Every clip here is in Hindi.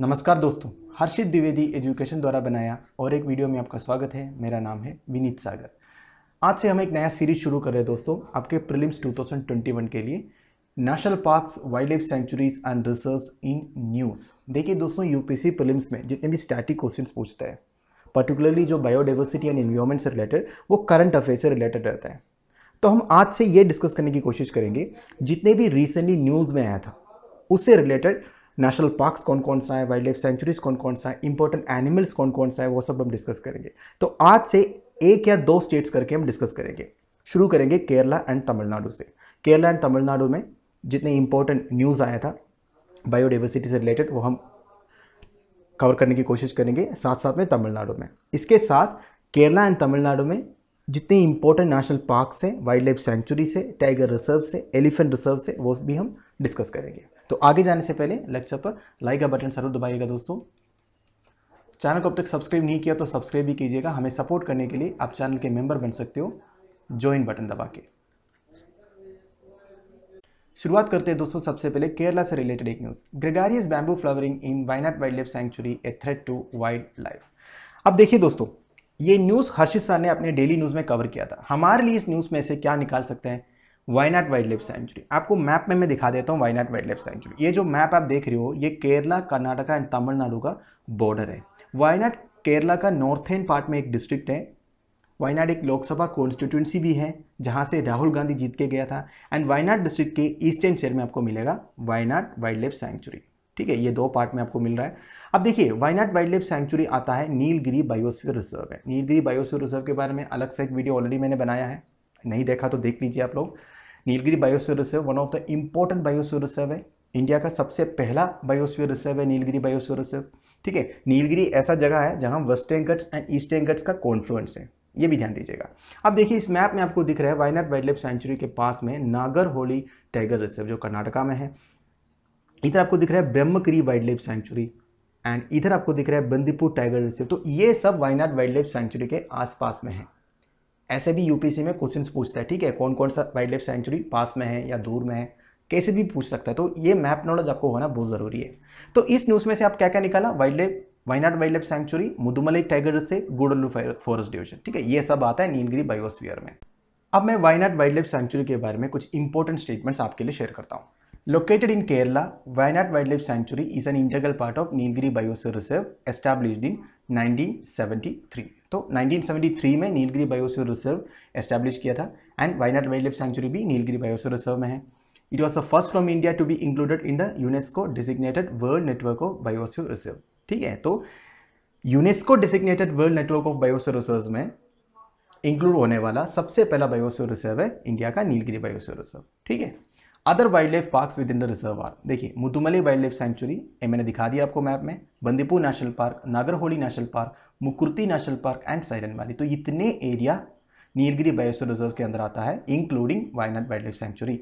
नमस्कार दोस्तों हर्षित द्विवेदी एजुकेशन द्वारा बनाया और एक वीडियो में आपका स्वागत है मेरा नाम है विनीत सागर आज से हम एक नया सीरीज शुरू कर रहे हैं दोस्तों आपके प्रिलिम्स 2021 के लिए national parks wildlife sanctuaries and reserve in news देखिए दोस्तों यूपीसी प्रिलिम्स में जितने भी स्टैटिक क्वेश्चन पूछता है पर्टिकुलरली जो बायोडाइवर्सिटी एंड इन्वायरमेंट से रिलेटेड वो करंट अफेयर से रिलेटेड रहता है तो हम आज से ये डिस्कस करने की कोशिश करेंगे जितने भी रिसेंटली न्यूज़ में आया था उससे रिलेटेड नेशनल पार्क्स कौन कौन सा है वाइल्ड लाइफ सेंचुरीज कौन कौन सा है इंपॉर्टेंट एनिमल्स कौन कौन सा है वो सब हम डिस्कस करेंगे तो आज से एक या दो स्टेट्स करके हम डिस्कस करेंगे शुरू करेंगे केरला एंड तमिलनाडु से केरला एंड तमिलनाडु में जितने इंपॉर्टेंट न्यूज़ आया था बायोडाइवर्सिटी से रिलेटेड वो हम कवर करने की कोशिश करेंगे साथ साथ में तमिलनाडु में इसके साथ केरला एंड तमिलनाडु में जितने इंपॉर्टेंट नेशनल पार्क से वाइल्ड लाइफ सेंचुरी से टाइगर रिजर्व से एलिफेंट रिजर्व से वो भी हम डिस्कस करेंगे तो आगे जाने से पहले लेक्चर पर लाइक का बटन जरूर दबाइएगा दोस्तों चैनल को अब तक सब्सक्राइब नहीं किया तो सब्सक्राइब भी कीजिएगा हमें सपोर्ट करने के लिए आप चैनल के मेंबर बन सकते हो ज्वाइन बटन दबा के शुरुआत करते हैं दोस्तों सबसे पहले केरला से रिलेटेड एक news gregarious bamboo flowering in Wayanad wildlife sanctuary a threat to wildlife अब देखिए दोस्तों ये न्यूज़ हर्षित सर ने अपने डेली न्यूज़ में कवर किया था हमारे लिए इस न्यूज़ में से क्या निकाल सकते हैं वायनाट वाइल्ड लाइफ सेंचुरी आपको मैप में मैं दिखा देता हूँ वायनाट वाइल्ड लाइफ सेंचुरी ये जो मैप आप देख रहे हो ये केरला कर्नाटका एंड तमिलनाडु का बॉर्डर है वायनाट केरला का नॉर्थेन पार्ट में एक डिस्ट्रिक्ट है वायनाड एक लोकसभा कॉन्स्टिट्यूंसी भी है जहाँ से राहुल गांधी जीत के गया था एंड वायनाड डिस्ट्रिक्ट के ईस्टर्न शेयर में आपको मिलेगा वायनाड वाइल्ड लाइफ सेंचुरी ठीक है ये दो पार्ट में आपको मिल रहा है अब देखिए वायनाट वाइल्ड लाइफ सेंचुरी आता है नीलगिरी बायोस्फीयर रिजर्व है नीलगिरी बायोस्फीयर रिजर्व के बारे में अलग से एक वीडियो ऑलरेडी मैंने बनाया है नहीं देखा तो देख लीजिए आप लोग Nilgiri biosphere reserve one of the important biosphere reserve है इंडिया का सबसे पहला बायोस्फीयर रिजर्व है नीलगिरी बायोस्फीयर रिजर्व ठीक है नीलगिरी ऐसा जगह है जहाँ western ghats and eastern ghats का कॉन्फ्लुएंस है ये भी ध्यान दीजिएगा अब देखिए इस मैप में आपको दिख रहा है वायनाड वाइल्ड लाइफ सेंचुरी के पास में नागर होली टाइगर रिजर्व जो कर्नाटका में है इधर आपको दिख रहा है Brahmagiri wildlife sanctuary and इधर आपको दिख रहा है बंदीपुर टाइगर रिजर्व तो ये सब वायनाड वाइल्ड लाइफ सेंचुरी के आसपास में है ऐसे भी यूपीसी में क्वेश्चन पूछता है ठीक है कौन कौन सा वाइल्ड लाइफ सेंचुरी पास में है या दूर में है कैसे भी पूछ सकता है तो ये मैप नॉलेज आपको होना बहुत ज़रूरी है तो इस न्यूज़ में से आप क्या क्या निकाला wildlife Wayanad wildlife sanctuary Mudumalai tiger reserve Gudalur forest division ठीक है ये सब आता है नीलगिरी बायोस्फीयर में अब मैं वायनाड वाइल्ड लाइफ सेंचुरी के बारे में कुछ इंपॉर्टेंट स्टेटमेंट्स आपके लिए शेयर करता हूँ Located in Kerala, Wayanad Wildlife Sanctuary is an integral part of Nilgiri Biosphere Reserve established in 1973. तो 1973 में नीलगिरी बायोस्फीयर रिजर्व एस्टैब्लिश किया था and Wayanad wildlife sanctuary भी नीलगिरी बायोस्फीयर रिजर्व में है it was the first from India to be included in the UNESCO designated world network of biosphere reserve ठीक है तो UNESCO designated world network of biosphere reserve में इंक्लूड होने वाला सबसे पहला बायोस्फीयर रिजर्व है इंडिया का नीलगिरी बायोस्फीयर रिजर्व ठीक है other wildlife park within the reserve are देखिए मुदुमली वाइल्ड लाइफ सेंचुरी ये मैंने दिखा दिया आपको मैप में Bandipur national park Nagarhole national park Mukurthi national park and silent valley तो इतने एरिया नीलगिरी बायोसो रिजर्व के अंदर आता है including Wayanad wildlife sanctuary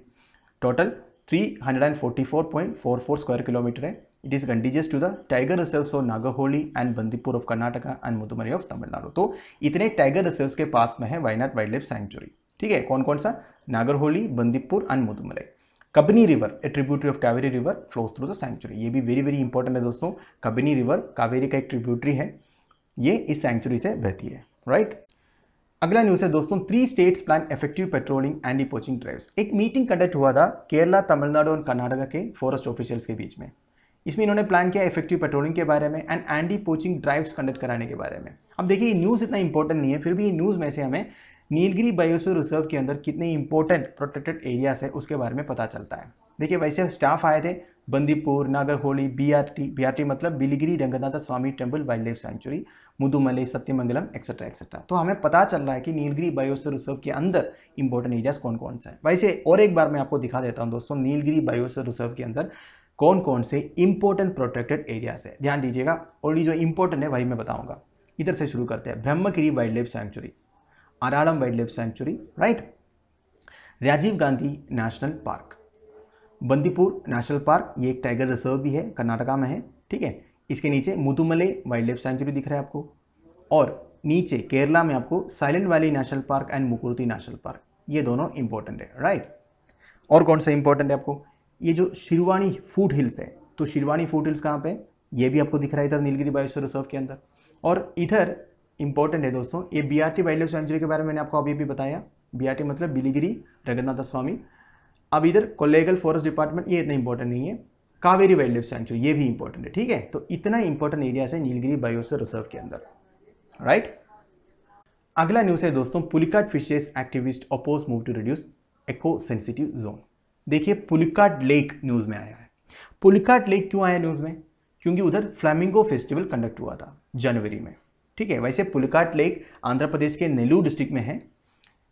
total 344.44 square kilometre है it is contiguous to the tiger reserves of Nagarhole and Bandipur of Karnataka and Mudumalai of Tamil Nadu तो इतने टाइगर रिजर्व्स के पास में है वायनाड वाइल्ड लाइफ सेंचुरी ठीक है कौन कौन सा Nagarhole Bandipur and Mudumalai Kabini river a tributary of Kaveri river flows through the sanctuary ये भी वेरी वेरी इंपॉर्टेंट है दोस्तों कबनी रिवर कावेरी का एक ट्रिब्यूटरी है ये इस सेंचुरी से बहती है राइट right? अगला न्यूज़ है दोस्तों three states plan effective patrolling and poaching drives एक मीटिंग कंडक्ट हुआ था केरला तमिलनाडु और कर्नाटका के फॉरेस्ट ऑफिशियल्स के बीच में इसमें इन्होंने प्लान किया इफेक्टिव पेट्रोलिंग के बारे में and anti poaching drives conduct कराने के बारे में अब देखिए ये न्यूज़ इतना इंपॉर्टेंट नहीं है फिर भी ये न्यूज़ में से हमें नीलगिरी बायोसो रिजर्व के अंदर कितने इंपॉर्टेंट प्रोटेक्टेड एरियाज है उसके बारे में पता चलता है देखिए वैसे स्टाफ आए थे बंदीपुर नागरहोली बीआरटी बीआरटी मतलब Biligiri Ranganatha Swamy temple wildlife sanctuary Mudumalai Sathyamangalam etcetera etcetera तो हमें पता चल रहा है कि नीलगिरी बायोसो रिजर्व के अंदर इंपॉर्टेंट एरियाज कौन कौन से हैं वैसे और एक बार मैं आपको दिखा देता हूँ दोस्तों नीलगिरी बायोसो रिजर्व के अंदर कौन कौन से इंपॉर्टेंट प्रोटेक्टेड एरियाज है ध्यान दीजिएगा और ये जो इंपॉर्टेंट है वही मैं बताऊंगा इधर से शुरू करते हैं Brahmagiri wildlife sanctuary wild Wildlife Sanctuary, right? Rajiv Gandhi national park Bandipur national park ये एक टाइगर रिजर्व भी है कर्नाटका में है ठीक है इसके नीचे मुदुमले वाइल्ड लाइफ सेंचुरी दिख रहा है आपको और नीचे केरला में आपको silent valley national park and Mukurthi national park ये दोनों इंपॉर्टेंट है राइट और कौन सा इंपॉर्टेंट है आपको ये जो शिरवाणी फूट हिल्स है तो शिरवाणी फूट हिल्स कहाँ पे ये भी आपको दिख रहा है इधर नीलगिरी बायोस्फीयर रिजर्व के अंदर और इधर इंपॉर्टेंट है दोस्तों ये B R T wild sanctuary के बारे में मैंने आपको अभी भी बताया बी आर टी मतलब बिलीगिरी रघुनाथ स्वामी अब इधर कोलेगल फॉरेस्ट डिपार्टमेंट ये इतना इंपॉर्टेंट नहीं है कावेरी वाइल्ड लाइफ सेंचुरी ये भी इंपॉर्टेंट है ठीक है तो इतना इंपॉर्टेंट एरिया है नीलगिरी बायोसर रिजर्व के अंदर राइट अगला न्यूज़ है दोस्तों Pulicat fishes activist oppose move to reduce eco sensitive zone देखिए पुलिकाट लेक न्यूज़ में आया है पुलिकाट लेक क्यों आया न्यूज़ में क्योंकि उधर फ्लैमिंगो फेस्टिवल कंडक्ट हुआ था जनवरी में ठीक है वैसे पुलकाट लेक आंध्र प्रदेश के नेलूर डिस्ट्रिक्ट में है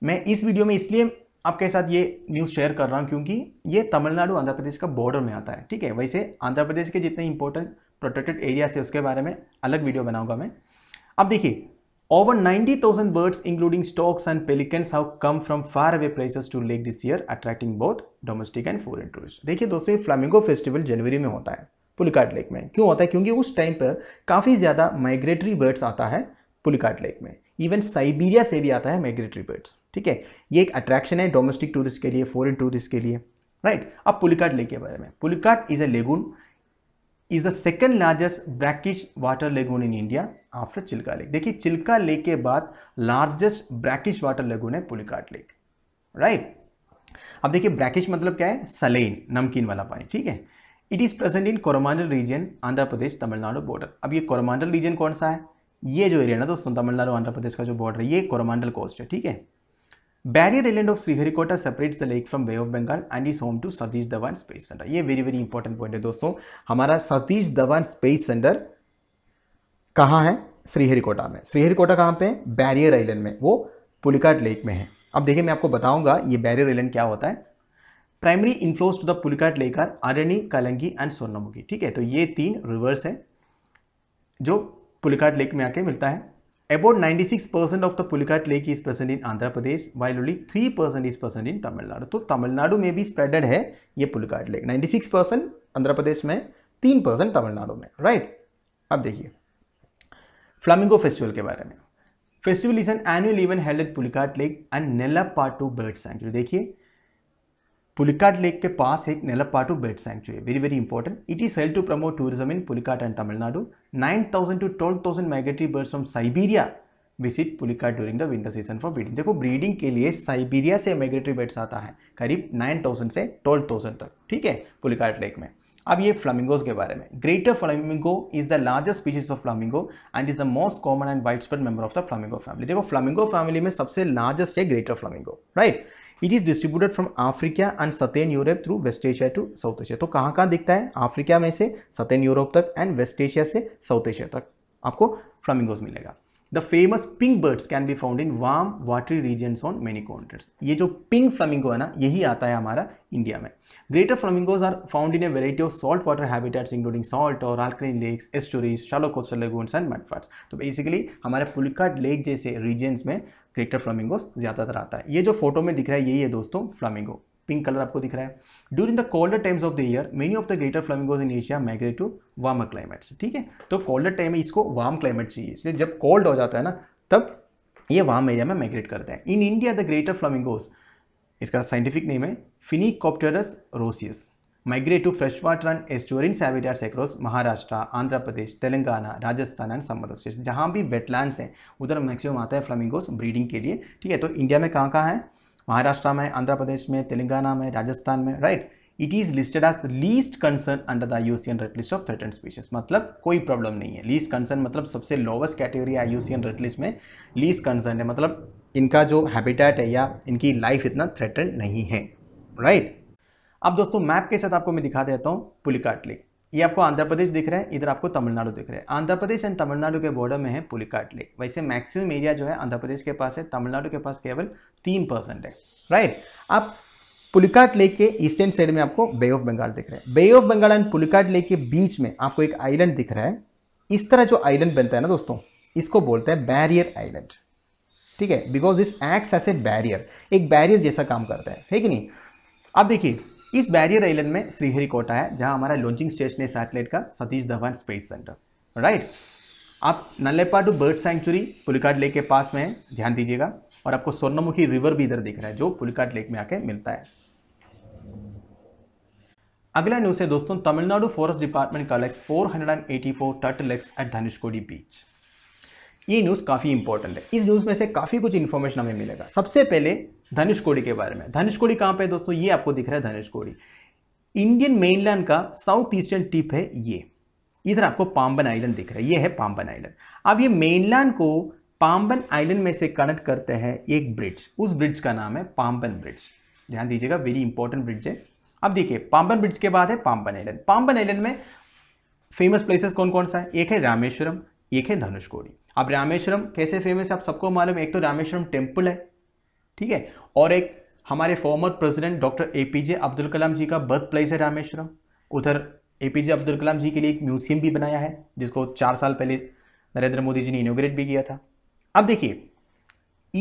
मैं इस वीडियो में इसलिए आपके साथ ये न्यूज़ शेयर कर रहा हूँ क्योंकि ये तमिलनाडु आंध्र प्रदेश का बॉर्डर में आता है ठीक है वैसे आंध्र प्रदेश के जितने इंपॉर्टेंट प्रोटेक्टेड एरिया है उसके बारे में अलग वीडियो बनाऊंगा मैं अब देखिए over 90,000 including storks and and how come from far away places to lake this year attracting both domestic and foreign tourist देखिए दोस्तों ये फ्लामिंगो फेस्टिवल जनवरी में होता है पुलिकाट लेक में क्यों होता है क्योंकि उस टाइम पर काफ़ी ज़्यादा माइग्रेटरी बर्ड्स आता है पुलिकाट लेक में इवन साइबीरिया से भी आता है माइग्रेटरी बर्ड्स ठीक है ये एक अट्रैक्शन है डोमेस्टिक टूरिस्ट के लिए फॉरन टूरिस्ट के लिए राइट अब पुलिकाट लेक के बारे में Pulicat is a lagoon is the second largest brackish water lagoon in India after Chilika lake देखिए चिल्का लेक के बाद लार्जेस्ट ब्रैकिश वाटर लेगून है पुलिकाट लेक राइट right? अब देखिए ब्रैकिश मतलब क्या है सलेन नमकीन वाला पानी ठीक है it is present in Coromandel region Andhra Pradesh Tamil Nadu border अब ये कोरोमांडल रीजन कौन सा है ये जो एरिया ना दोस्तों तमिलनाडु आंध्र प्रदेश का जो बॉर्डर है ये कोरोमांडल कोस्ट है ठीक है barrier island of Sriharikota separates the lake from bay of Bengal and is home to Satish Dhawan space centre ये वेरी वेरी इंपॉर्टेंट पॉइंट है दोस्तों हमारा सतीश धवन स्पेस सेंटर कहाँ है श्रीहरिकोटा में श्रीहरिकोटा कहाँ पे है बैरियर आइलैंड में वो पुलिकाट लेक में है अब देखिए मैं आपको बताऊंगा ये बैरियर आइलैंड क्या होता है primary inflows to the Pulicat lake are Arani कलंगी एंड स्वर्णमुखी ठीक है तो ये तीन रिवर्स है जो पुलिकाट लेक में आके मिलता है about 96% six percent of the Pulicat lake is present in Andhra Pradesh while only three percent is present in Tamil Nadu तो तमिलनाडु में भी स्प्रेडेड है ये पुलिकाट लेक 96% आंध्र प्रदेश में तीन परसेंट तमिलनाडु में राइट अब देखिए फ्लामिंगो फेस्टिवल के बारे में festival is an annual event held at Pulicat lake and Nelapattu bird sanctuary देखिए पुलिकाट लेक के पास एक Nelapattu bird sanctuary very very important it is help to promote tourism in Pulicat and Tamil Nadu 9000 two thousand migratory birds from Siberia visit Pulicat during the winter season for breeding देखो ब्रीडिंग के लिए साइबेरिया से माइग्रेटरी बर्ड्स आता है करीब 9000 से 12000 तक ठीक है पुलिकाट लेक में अब ये फ्लामिंगोज के बारे में greater flamingo is the largest species of flamingo and is the most common and wide spread member of the flamingo family देखो फ्लामिंगो फैमिली में सबसे लार्जेस्ट है greater flamingo right it is distributed from Africa and southern Europe through west Asia to south Asia तो कहाँ कहाँ दिखता है अफ्रीका में से सतेन यूरोप तक एंड वेस्ट एशिया से साउथ एशिया तक आपको फ्लमिंगोज मिलेगा the famous pink birds can be found in warm watery region on many continents ये जो पिंक फ्लमिंगो है ना यही आता है हमारा इंडिया में greater flamingos are found in a variety of salt water habitats including salt और alkaline lakes estuaries shallow coastal lagoons and mudflats तो बेसिकली हमारे पुलकाट लेक जैसे रीजन्स में ग्रेटर फ्लमिंगोज ज़्यादातर आता है ये जो फोटो में दिख रहा है यही है दोस्तों फ्लमिंगो पिंक कलर आपको दिख रहा है during the colder times of the year many of the greater flamingos in Asia migrate to warm climates ठीक है तो कोल्डर टाइम में इसको वार्म क्लाइमेट चाहिए इसलिए जब कोल्ड हो जाता है ना तब ये वार्म एरिया में माइग्रेट करते हैं in India the greater flamingos इसका साइंटिफिक नेम है phoenicopterus roseus to fresh water and estuarine सैविटार्स across महाराष्ट्र आंध्र प्रदेश तेलंगाना राजस्थान एंड संबंध स्टेट जहाँ भी वेटलैंड्स हैं उधर मैक्सिमम आता है फ्लमिंगोस ब्रीडिंग के लिए ठीक है तो इंडिया में कहाँ कहाँ है महाराष्ट्र में आंध्र प्रदेश में तेलंगाना में राजस्थान में right it is listed as least concern under the IUCN red list of threatened species मतलब कोई प्रॉब्लम नहीं है लीस्ट कंसर्न मतलब सबसे लोवेस्ट कैटेगरी है यूसियन रेड लिस्ट में लीस्ट कंसर्न है मतलब इनका जो हैबिटेट है या इनकी लाइफ इतना थ्रेटन नहीं है राइट right? अब दोस्तों मैप के साथ आपको मैं दिखा देता हूँ पुलिकाट लेक ये आपको आंध्र प्रदेश दिख रहा है इधर आपको तमिलनाडु दिख रहा है आंध्र प्रदेश एंड तमिलनाडु के बॉर्डर में है पुलिकाट लेक वैसे मैक्सिमम एरिया जो है आंध्र प्रदेश के पास है तमिलनाडु के पास केवल तीन परसेंट है राइट आप पुलिकाट लेक के ईस्टर्न साइड में आपको बे ऑफ बंगाल दिख रहा है bay of Bengal and Pulicat lake के बीच में आपको एक आइलैंड दिख रहा है इस तरह जो आइलैंड बनता है ना दोस्तों इसको बोलते हैं बैरियर आइलैंड ठीक है because this acts as a barrier एक बैरियर जैसा काम करता है है नहीं अब देखिए इस बैरियर आइलैंड में श्रीहरिकोटा है जहां हमारा लॉन्चिंग स्टेशन है सैटेलाइट का Satish Dhawan space centre right आप Nelapattu bird sanctuary Pulicat lake के पास में ध्यान दीजिएगा और आपको स्वर्णमुखी रिवर भी इधर दिख रहा है जो पुलिकाट लेक में आके मिलता है अगला न्यूज़ है दोस्तों Tamil Nadu forest department collects 484 turtle eggs at Dhanushkodi beach ये न्यूज़ काफ़ी इंपॉर्टेंट है इस न्यूज़ में से काफ़ी कुछ इन्फॉर्मेशन हमें मिलेगा सबसे पहले धनुष कोड़ी के बारे में धनुष कोड़ी कहाँ पर दोस्तों ये आपको दिख रहा है धनुष कोड़ी इंडियन मेनलैंड का साउथ ईस्टर्न टिप है ये इधर आपको पाम्बन आइलैंड दिख रहा है ये है पाम्बन आइलैंड अब ये मेनलैंड को पाम्बन आइलैंड में से कनेक्ट करते हैं एक ब्रिज उस ब्रिज का नाम है पाम्बन ब्रिज ध्यान दीजिएगा वेरी इंपॉर्टेंट ब्रिज है अब देखिए पाम्बन ब्रिज के बाद है पाम्बन आइलैंड पाम्बन आइलैंड में फेमस प्लेसेस कौन कौन सा है एक है रामेश्वरम एक है धनुषकोडी अब रामेश्वरम कैसे फेमस है आप सबको मालूम एक तो रामेश्वरम टेम्पल है ठीक है और एक हमारे former president doctor A P J Abdul Kalam ji का बर्थ प्लेस है रामेश्वरम उधर ए पी जे अब्दुल कलाम जी के लिए एक म्यूजियम भी बनाया है जिसको चार साल पहले नरेंद्र मोदी जी ने इनोग्रेट भी किया था अब देखिए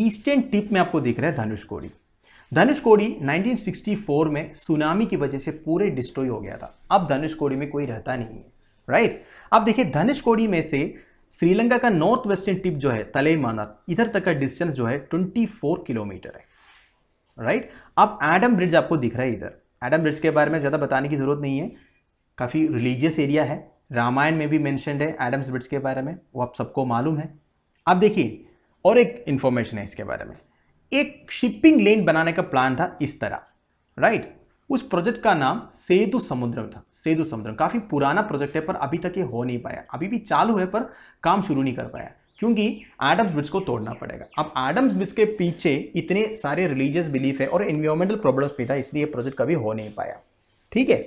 ईस्टर्न टिप में आपको दिख रहा है धनुषकोडी धनुषकोडी 1964 में सुनामी की वजह से पूरे डिस्ट्रॉय हो गया था अब धनुषकोडी में कोई रहता नहीं है राइट अब देखिए धनुषकोडी में से श्रीलंका का नॉर्थ वेस्टर्न टिप जो है तले इधर तक का डिस्टेंस जो है 24 किलोमीटर है राइट अब एडम ब्रिज आपको दिख रहा है इधर एडम ब्रिज के बारे में ज़्यादा बताने की ज़रूरत नहीं है काफ़ी रिलीजियस एरिया है रामायण में भी मैंशनड है एडम्स ब्रिज के बारे में वो आप सबको मालूम है अब देखिए और एक इन्फॉर्मेशन है इसके बारे में एक शिपिंग लेन बनाने का प्लान था इस तरह राइट उस प्रोजेक्ट का नाम सेतु समुद्रम था सेतु समुद्रम काफ़ी पुराना प्रोजेक्ट है पर अभी तक ये हो नहीं पाया अभी भी चालू है पर काम शुरू नहीं कर पाया क्योंकि एडम्स ब्रिज को तोड़ना पड़ेगा अब एडम्स ब्रिज के पीछे इतने सारे रिलीजियस बिलीफ है और इन्वायरमेंटल प्रॉब्लम्स भी था इसलिए प्रोजेक्ट कभी हो नहीं पाया ठीक है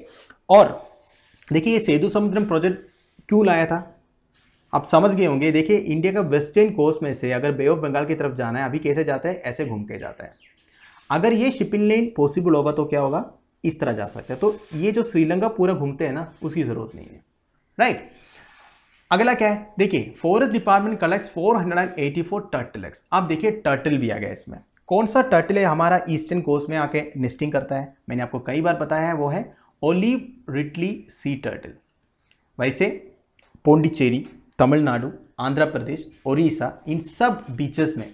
और देखिए ये सेतु समुद्रम प्रोजेक्ट क्यों लाया था आप समझ गए होंगे देखिए इंडिया का वेस्टर्न कोस्ट में से अगर बे ऑफ बंगाल की तरफ जाना है अभी कैसे जाता है ऐसे घूम के जाता है अगर ये शिपिंग लेन पॉसिबल होगा तो क्या होगा इस तरह जा सकते हैं तो ये जो श्रीलंका पूरा घूमते हैं ना उसकी ज़रूरत नहीं है राइट अगला क्या है देखिए forest department collects 484 turtle eggs आप देखिए टर्टल भी आ गया इसमें कौन सा टर्टल है हमारा ईस्टर्न कोस्ट में आके निस्टिंग करता है मैंने आपको कई बार बताया है वो है ओलिव रिटली सी टर्टल वैसे पोंडिचेरी तमिलनाडु आंध्र प्रदेश ओरिसा इन सब बीचेस में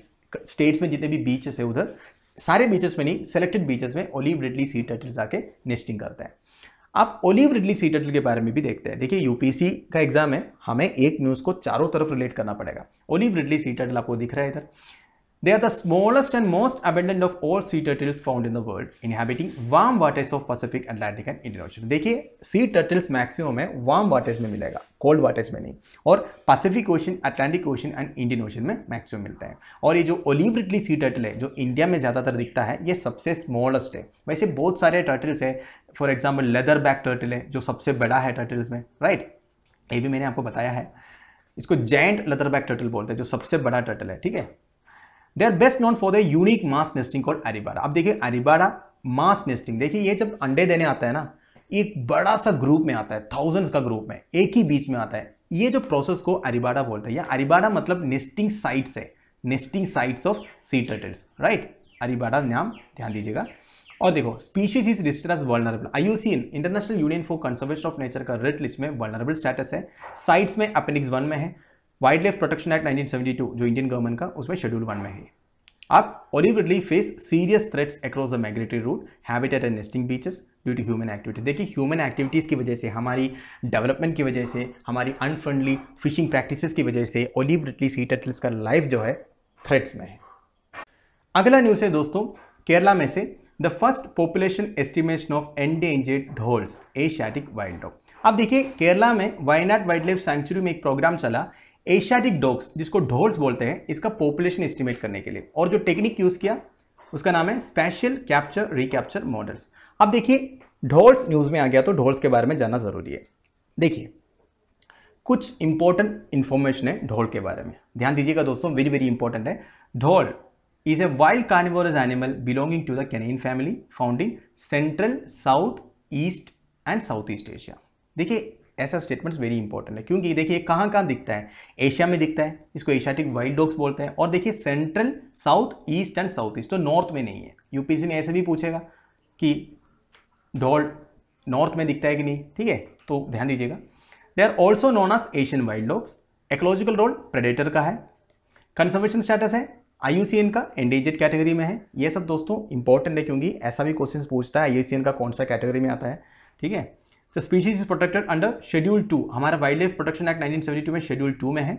स्टेट्स में जितने भी बीचेस है उधर सारे बीचेस में नहीं सेलेक्टेड बीचेस में ओलिव रिडली सी टर्टल जाके नेस्टिंग करते हैं आप ओलिव रिडली सी टर्टल के बारे में भी देखते हैं देखिए यूपीसी का एग्जाम है हमें एक न्यूज़ को चारों तरफ रिलेट करना पड़ेगा ओलिव रिडली सी टर्टल आपको दिख रहा है इधर They are the smallest and most abundant of all sea turtles found in the world, inhabiting warm waters of Pacific, Atlantic and Indian Ocean. देखिए sea turtles maximum है warm waters में मिलेगा cold waters में नहीं और Pacific Ocean, Atlantic Ocean and Indian Ocean में maximum मिलता है और ये जो olive ridley sea turtle है जो India में ज़्यादातर दिखता है ये सबसे smallest है वैसे बहुत सारे turtles हैं for example leatherback turtle है जो सबसे बड़ा है टर्टल्स में राइट ये भी मैंने आपको बताया है इसको जैंट लेदर बैक टर्टल बोलते हैं जो सबसे बड़ा टर्टल है ठीक है they are best known for the unique mass nesting call arribada आप देखिए एरिबारा मास नेस्टिंग देखिए ये जब अंडे देने आता है ना एक बड़ा सा ग्रुप में आता है थाउजेंड्स का ग्रुप में एक ही बीच में आता है ये जो प्रोसेस को अरिबाडा बोलते हैं या अरिबाडा मतलब नेस्टिंग साइट्स है nesting sites of sea turtles right arribada नाम ध्यान दीजिएगा और देखो species is listed as vulnerable IUCN international union for conservation of nature का रेड लिस्ट में वर्नरेबल स्टेटस है साइट्स में अपेनिक्स वन में है वाइल्ड लाइफ प्रोटेक्शन एक्ट 1972 जो इंडियन गवर्नमेंट का उसमें शेड्यूल वन में है आप olive ridley face serious threats across the migratory route habitat and nesting beaches due to human activities देखिए ह्यूमन एक्टिविटीज़ की वजह से हमारी डेवलपमेंट की वजह से हमारी अनफ्रेंडली फिशिंग प्रैक्टिसेस की वजह से ऑलिव रिडली सी टर्टल्स का लाइफ जो है थ्रेट्स में है अगला न्यूज़ है दोस्तों केरला में से the first population estimation of endangered dholes asiatic wild dog अब देखिए केरला में वायनाड वाइल्ड लाइफ सेंचुरी में एक प्रोग्राम चला एशियाटिक डॉग्स जिसको ढोर्स बोलते हैं इसका पॉपुलेशन एस्टिमेट करने के लिए और जो टेक्निक यूज़ किया उसका नाम है स्पेशल कैप्चर रिकैप्चर मॉडल्स अब देखिए ढोर्स न्यूज़ में आ गया तो ढोर्स के बारे में जानना ज़रूरी है देखिए कुछ इंपॉर्टेंट इंफॉर्मेशन है ढोल के बारे में ध्यान दीजिएगा दोस्तों वेरी वेरी इंपॉर्टेंट है dhole is a wild carnivorous animal belonging to the canine family found in central south east and south east Asia देखिए ऐसा स्टेटमेंट्स वेरी इंपॉर्टेंट है क्योंकि देखिए कहाँ कहाँ दिखता है एशिया में दिखता है इसको एशियाटिक वाइल्ड डॉग्स बोलते हैं और देखिए central south east and south east तो नॉर्थ में नहीं है यूपीसी में ऐसे भी पूछेगा कि डॉल नॉर्थ में दिखता है कि नहीं ठीक है तो ध्यान दीजिएगा they are also known as Asian wild dogs ecological role predator का है कंजर्वेशन स्टेटस है आई का एंडेंजर्ड कैटेगरी में है ये सब दोस्तों इंपॉर्टेंट है क्योंकि ऐसा भी क्वेश्चन पूछता है आई का कौन सा कैटेगरी में आता है ठीक है the species is protected under schedule two हमारा wildlife protection act nineteen two में शेड्यूल टू में है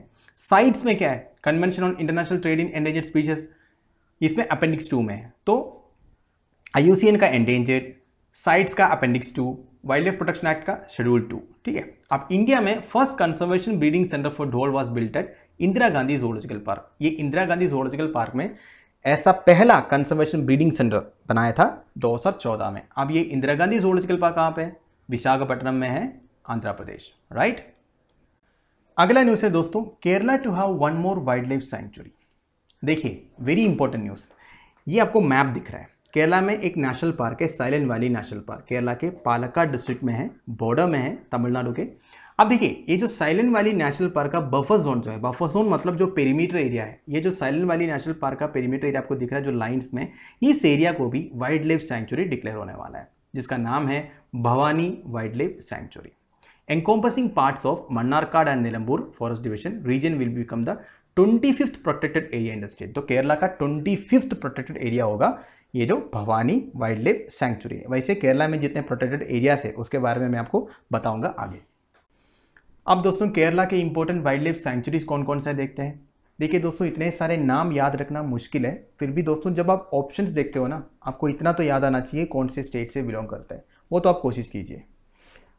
साइट्स में क्या है convention on international trade in endangered species इसमें अपेंडिक्स टू में है तो आई का एंडेंजर्ड साइट्स का appendix two wildlife protection act का शेड्यूल टू ठीक है अब इंडिया में first conservation breeding centre for dhole was built at Indira Gandhi zoological park ये इंदिरा गांधी जोलॉजिकल पार्क में ऐसा पहला कंजर्वेशन ब्रीडिंग सेंटर बनाया था 2014 में अब ये इंदिरा गांधी जोलॉजिकल पार्क कहाँ पे है विशाखापट्टनम में है आंध्र प्रदेश राइट अगला न्यूज़ है दोस्तों Kerala to have one more wildlife sanctuary देखिए वेरी इंपॉर्टेंट न्यूज़ ये आपको मैप दिख रहा है केरला में एक नेशनल पार्क है silent valley national park Kerala के पालक्का डिस्ट्रिक्ट में है बॉर्डर में है तमिलनाडु के अब देखिए ये जो साइलेंट वैली नेशनल पार्क का बफर जोन जो है बफर जोन मतलब जो पेरीमीटर एरिया है ये जो साइलेंट वैली नेशनल पार्क का पेरीमीटर एरिया आपको दिख रहा है जो लाइन्स में इस एरिया को भी वाइल्ड लाइफ सेंचुरी डिक्लेयर होने वाला है जिसका नाम है Bhavani wildlife sanctuary encompassing part of Mannarkkad and Nilambur forest division region will become the twenty fifth protected area the state. तो केरला का ट्वेंटी फिफ्थ प्रोटेक्टेड एरिया होगा ये जो भवानी वाइल्ड लाइफ सेंचुरी है वैसे केरला में जितने प्रोटेक्टेड एरियाज है उसके बारे में मैं आपको बताऊंगा आगे अब दोस्तों केरला के इंपॉर्टेंट वाइल्ड लाइफ सेंचुरीज कौन कौन से देखते हैं देखिए दोस्तों इतने सारे नाम याद रखना मुश्किल है फिर भी दोस्तों जब आप ऑप्शंस देखते हो ना आपको इतना तो याद आना चाहिए कौन से स्टेट से बिलोंग करता है वो तो आप कोशिश कीजिए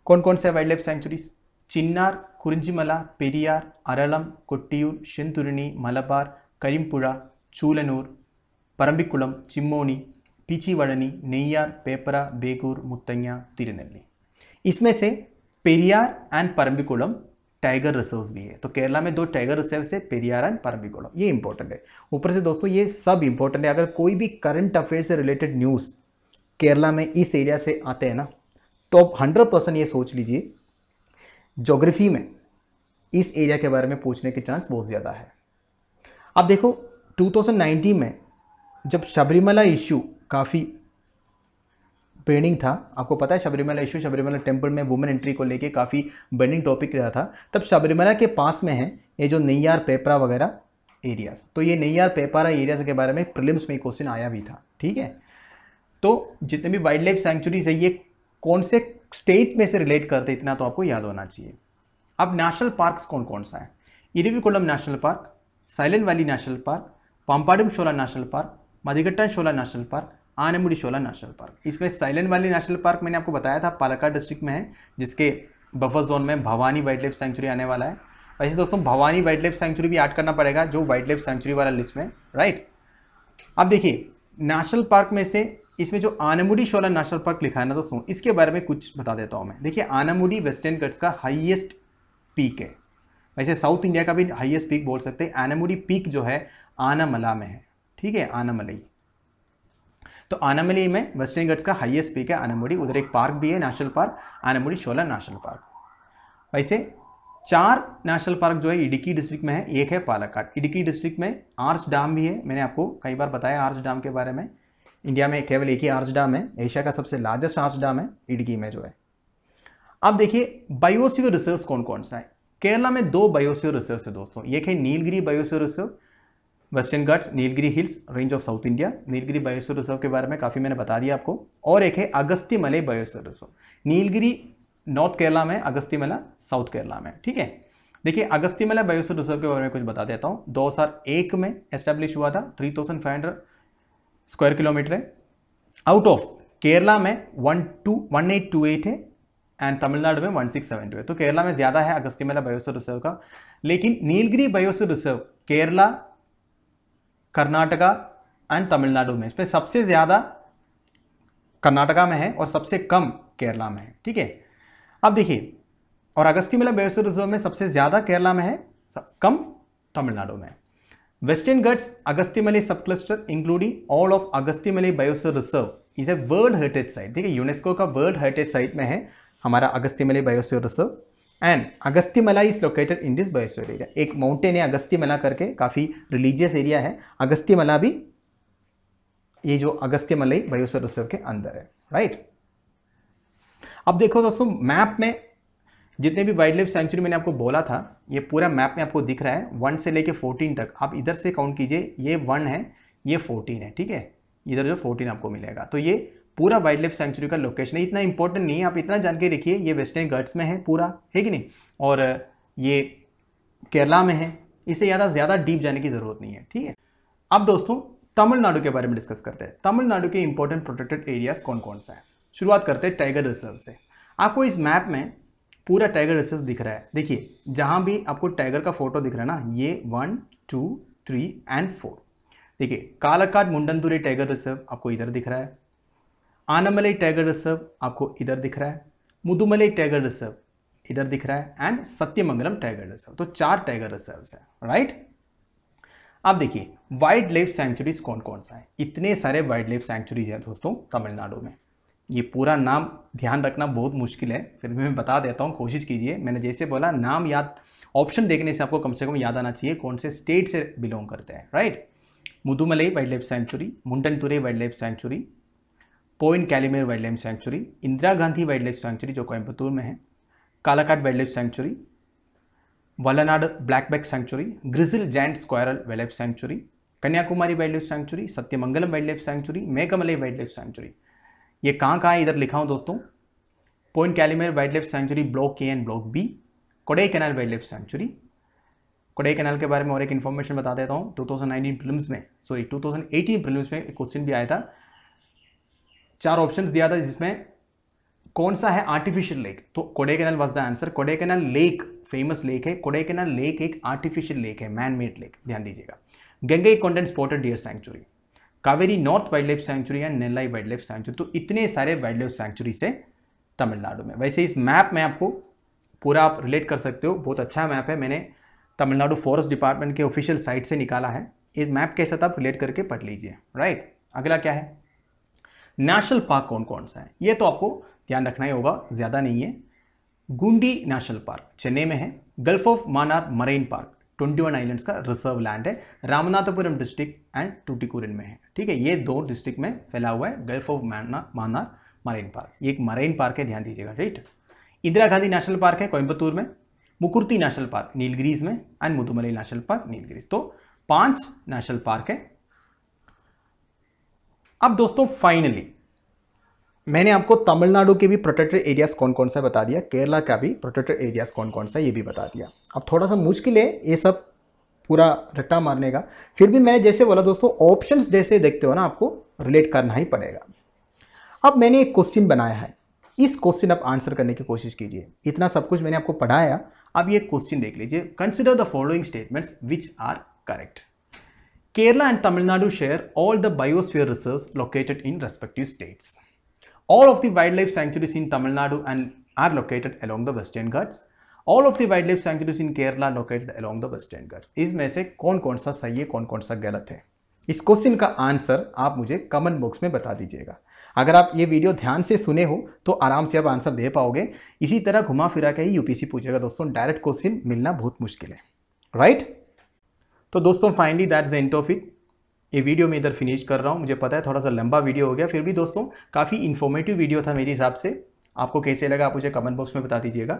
कौन कौन से wildlife sanctuaries Chinnar Kurinjimala Periyar Aralam Kottiyoor Shendurney Malabar Karimpuzha Choolannur Parambikulam Chimmony Peechi Vazhani Neyyar Peppara Begur Muthanga Thirunelli इसमें से Periyar and Parambikulam tiger reserves भी है तो केरला में दो टाइगर रिजर्व्स है पेरियार एंड परम्बिकोडम ये इंपॉर्टेंट है ऊपर से दोस्तों ये सब इंपॉर्टेंट है अगर कोई भी करंट अफेयर से रिलेटेड न्यूज़ केरला में इस एरिया से आते हैं ना तो आप हंड्रेड परसेंट ये सोच लीजिए जोग्राफी में इस एरिया के बारे में पूछने के चांस बहुत ज़्यादा है अब देखो 2019 में जब शबरीमला इश्यू काफ़ी बर्निंग था आपको पता है शबरीमला इशू शबरीमला टेम्पल में वुमेन एंट्री को लेके काफ़ी बर्निंग टॉपिक रहा था तब शबरीमला के पास में है ये जो नैयार पेपरा वगैरह एरियाज तो ये नैयार पेपारा एरियाज के बारे में प्रिलिम्स में क्वेश्चन आया भी था ठीक है तो जितने भी वाइल्ड लाइफ सेंचुरीज है ये कौन से स्टेट में से रिलेट करते इतना तो आपको याद होना चाहिए अब नेशनल पार्क कौन कौन सा है Eravikulam national park silent valley national park Pampadum shola national park Mathikettan shola national park Anamudi shola national park इसमें साइलेंट वैली नेशनल पार्क मैंने आपको बताया था पालक्का डिस्ट्रिक्ट में है जिसके बफर जोन में भवानी वाइल्ड लाइफ सेंचुरी आने वाला है वैसे दोस्तों भवानी वाइल्ड लाइफ सेंचुरी भी ऐड करना पड़ेगा जो वाइल्ड लाइफ सेंचुरी वाला लिस्ट में राइट अब देखिए नेशनल पार्क में से इसमें जो आनामुडी शोला नेशनल पार्क लिखा है ना दोस्तों इसके बारे में कुछ बता देता हूँ मैं देखिए आनामुडी वेस्टर्न कट्स का हाईएस्ट पीक है वैसे साउथ इंडिया का भी हाईएस्ट पीक बोल सकते हैं आनामुडी पीक जो है आनामला में है ठीक है आनामलई तो आनामली में वेस्टर्न का हाइएस्ट पीक है आनामुड़ी उधर एक पार्क भी है national park Anamudi shola national park वैसे चार नेशनल पार्क जो है इडिकी डिस्ट्रिक्ट में है एक है पालाकाट इडिकी डिस्ट्रिक्ट में आर्स डैम भी है मैंने आपको कई बार बताया आर्स डैम के बारे में इंडिया में केवल एक ही आर्स डैम है एशिया का सबसे लार्जेस्ट आर्स डैम है इडिकी में जो है अब देखिए बायोसियो रिसर्व कौन कौन सा है केरला में दो बायोसियो रिसर्व है दोस्तों एक है Nilgiri biosphere reserve western Ghats Nilgiri hills range of south India Nilgiri biosphere reserve के बारे में काफ़ी मैंने बता दिया आपको और एक है Agasthyamala biosphere reserve Nilgiri north Kerala में अगस्ती मला साउथ केरला में ठीक है देखिए अगस्ती मला बायोस्फीयर रिजर्व के बारे में कुछ बता देता हूँ दो में एस्टेब्लिश हुआ था 3500 स्क्वायर किलोमीटर है आउट ऑफ केरला में one two one eight two eight है एंड तमिलनाडु में वन सिक्स सेवन टू है तो केरला में ज़्यादा है अगस्ती मेला बायोस्फीयर रिजर्व का लेकिन Nilgiri biosphere reserve Kerala Karnataka and Tamil Nadu में इसमें सबसे ज़्यादा कर्नाटका में है और सबसे कम केरला में है ठीक है अब देखिए और अगस्ती मेला बेसर रिजर्व में सबसे ज़्यादा केरला में है सब, कम तमिलनाडु में western Ghats Agasthyamala sub cluster including all of Agasthyamala biosphere reserve is a world heritage site ठीक है यूनेस्को का वर्ल्ड हेरिटेज साइट में है हमारा Agasthyamala biosphere reserve and Agasthyamala is located in this biosphere area एक माउंटेन है अगस्त्यमला करके काफ़ी रिलीजियस एरिया है अगस्त्यमला भी ये जो अगस्त्यमलई बायोस्फीयर रिजर्व के अंदर है राइट अब देखो दोस्तों मैप में जितने भी वाइल्ड लाइफ सेंचुरी मैंने आपको बोला था ये पूरा मैप में आपको दिख रहा है वन से लेके फोर्टीन तक आप इधर से काउंट कीजिए ये वन है ये फोर्टीन है ठीक है इधर जो फोर्टीन आपको मिलेगा तो ये पूरा वाइल्ड लाइफ सेंचुरी का लोकेशन है इतना इंपॉर्टेंट नहीं है आप इतना जानकर रखिए ये वेस्टर्न घट्स में है पूरा है कि नहीं और ये केरला में है इसे ज़्यादा ज़्यादा डीप जाने की ज़रूरत नहीं है ठीक है अब दोस्तों तमिलनाडु के बारे में डिस्कस करते हैं तमिलनाडु के इंपॉर्टेंट प्रोटेक्टेड एरियाज कौन कौन सा है शुरुआत करते हैं टाइगर रिजर्व से आपको इस मैप में पूरा टाइगर रिजर्व दिख रहा है देखिए जहाँ भी आपको टाइगर का फोटो दिख रहा है ना ये one two three and four देखिए कालाकाट मुंडनदुरी टाइगर रिजर्व आपको इधर दिख रहा है आनमलई टाइगर रिजर्व आपको इधर दिख रहा है मुदुमलई टाइगर रिजर्व इधर दिख रहा है एंड सत्यमंगलम टाइगर रिजर्व तो चार टाइगर रिजर्व है राइट आप देखिए वाइल्ड लाइफ सेंचुरीज कौन कौन सा है इतने सारे वाइल्ड लाइफ सेंचुरीज हैं दोस्तों तमिलनाडु में ये पूरा नाम ध्यान रखना बहुत मुश्किल है फिर भी मैं बता देता हूँ कोशिश कीजिए मैंने जैसे बोला नाम याद ऑप्शन देखने से आपको कम से कम याद आना चाहिए कौन से स्टेट से बिलोंग करते हैं right Mudumalai wildlife sanctuary Mundanthurai wildlife sanctuary Point Calimere wildlife sanctuary Indira Gandhi wildlife sanctuary जो कोयम्बतूर में है Kalakad wildlife sanctuary black blackbuck sanctuary grizzled giant squirrel wildlife sanctuary Kanyakumari wildlife sanctuary Sathyamangalam wildlife sanctuary Megamalai wildlife sanctuary ये कहाँ कहाँ इधर लिखा हूँ दोस्तों Point Calimere wildlife sanctuary block A and block B Kodai canal wildlife sanctuary Kodai Kanal के बारे में और एक इन्फॉर्मेशन बता देता हूँ 2019 प्रीलिम्स में सॉरी 2018 प्रीलिम्स में एक क्वेश्चन भी आया था चार ऑप्शन दिया था जिसमें कौन सा है आर्टिफिशियल लेक तो Kodaikanal was the answer Kodaikanal lake famous lake है कोडेकेनल लेक एक आर्टिफिशियल लेक है मैन मेड लेक ध्यान दीजिएगा Gangaikondan spotted deer sanctuary Cauvery north wildlife sanctuary and Nellai wildlife sanctuary तो इतने सारे वाइल्ड लाइफ सेंचुरी से तमिलनाडु में वैसे इस मैप में आपको पूरा आप रिलेट कर सकते हो बहुत अच्छा मैप है मैंने तमिलनाडु फॉरेस्ट डिपार्टमेंट के ऑफिशियल साइट से निकाला है इस मैप के साथ आप रिलेट करके पढ़ लीजिए राइट अगला क्या है नेशनल पार्क कौन कौन सा है ये तो आपको ध्यान रखना ही होगा ज़्यादा नहीं है गुंडी नेशनल पार्क चेन्नई में है gulf of Mannar marine park 21 islands का रिजर्व लैंड है रामनाथपुरम डिस्ट्रिक्ट एंड टूटीकुरन में है ठीक है ये दो डिस्ट्रिक्ट में फैला हुआ है gulf of Mannar marine park ये एक मरीन पार्क है ध्यान दीजिएगा right Indira Gandhi national park है कोयम्बतूर में मुकुर्ती नेशनल पार्क नीलगिरीज में and Mudumalai national park Nilgiris तो पांच नेशनल पार्क है अब दोस्तों फाइनली मैंने आपको तमिलनाडु के भी प्रोटेक्टेड एरियाज़ कौन कौन सा बता दिया केरला का भी प्रोटेक्टेड एरियाज़ कौन कौन सा ये भी बता दिया अब थोड़ा सा मुश्किल है ये सब पूरा रट्टा मारने का फिर भी मैंने जैसे बोला दोस्तों ऑप्शन जैसे देखते हो ना आपको रिलेट करना ही पड़ेगा अब मैंने एक क्वेश्चन बनाया है इस क्वेश्चन आप आंसर करने की कोशिश कीजिए इतना सब कुछ मैंने आपको पढ़ाया अब ये क्वेश्चन देख लीजिए consider the following statements which are correct Kerala and Tamil Nadu share all the biosphere reserves located in respective states. All of the wildlife sanctuaries in Tamil Nadu and are located along the western Ghats. All of the wildlife sanctuaries in Kerala are located along the western Ghats. इसमें से कौन कौन सा सही है कौन कौन सा गलत है इस क्वेश्चन का आंसर आप मुझे कमेंट बॉक्स में बता दीजिएगा अगर आप ये वीडियो ध्यान से सुने हो तो आराम से आप आंसर दे पाओगे इसी तरह घुमा फिरा के ही यूपीसी पूछेगा दोस्तों डायरेक्ट क्वेश्चन मिलना बहुत मुश्किल है राइट right? तो दोस्तों finally that is end of it ये वीडियो मैं इधर फिनिश कर रहा हूँ मुझे पता है थोड़ा सा लंबा वीडियो हो गया फिर भी दोस्तों काफ़ी इन्फॉर्मेटिव वीडियो था मेरे हिसाब से आपको कैसे लगा आप मुझे कमेंट बॉक्स में बता दीजिएगा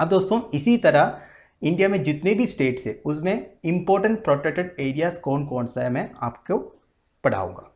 अब दोस्तों इसी तरह इंडिया में जितने भी स्टेट्स है उसमें इंपॉर्टेंट प्रोटेक्टेड एरियाज कौन कौन सा है मैं आपको पढ़ाऊँगा